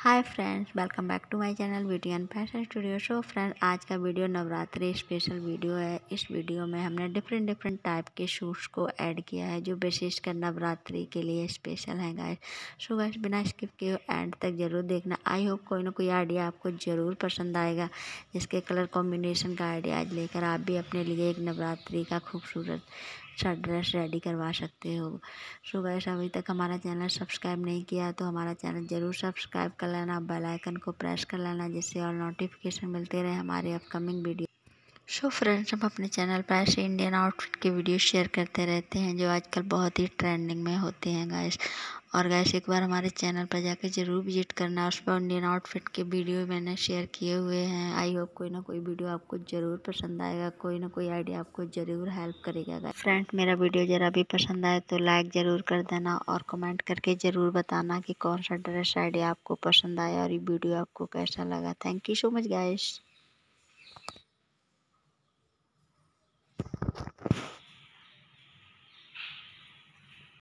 hi friends welcome back to my channel beauty and fashion studio show friend आज का video Navratri special video है इस video में हमने डिफरेंट डिफरेंट टाइप के शूट्स को ऐड किया है जो विशेषकर नवरात्रि के लिए स्पेशल है गाइस सो गाइस बिना स्किप किए एंड तक ज़रूर देखना आई होप कोई ना कोई आइडिया आपको ज़रूर पसंद आएगा जिसके कलर कॉम्बिनेशन का आइडिया आज लेकर आप भी अपने लिए एक नवरात्रि का खूबसूरत अच्छा ड्रेस रेडी करवा सकते हो सो गैस अभी तक हमारा चैनल सब्सक्राइब नहीं किया तो हमारा चैनल ज़रूर सब्सक्राइब कर लेना बेल आइकन को प्रेस कर लेना जिससे और नोटिफिकेशन मिलते रहे हमारे अपकमिंग वीडियो सो फ्रेंड्स हम अपने चैनल पर ऐसे इंडियन आउटफिट के वीडियो शेयर करते रहते हैं जो आजकल बहुत ही ट्रेंडिंग में होते हैं गाइस और गैस एक बार हमारे चैनल पर जाकर जरूर विजिट करना उस पर इंडियन आउटफिट के वीडियो मैंने शेयर किए हुए हैं आई होप कोई ना कोई वीडियो आपको ज़रूर पसंद आएगा कोई ना कोई आइडिया आपको ज़रूर हेल्प करेगा फ्रेंड मेरा वीडियो ज़रा भी पसंद आए तो लाइक ज़रूर कर देना और कमेंट करके ज़रूर बताना कि कौन सा ड्रेस आइडिया आपको पसंद आया और ये वीडियो आपको कैसा लगा thank you so much guys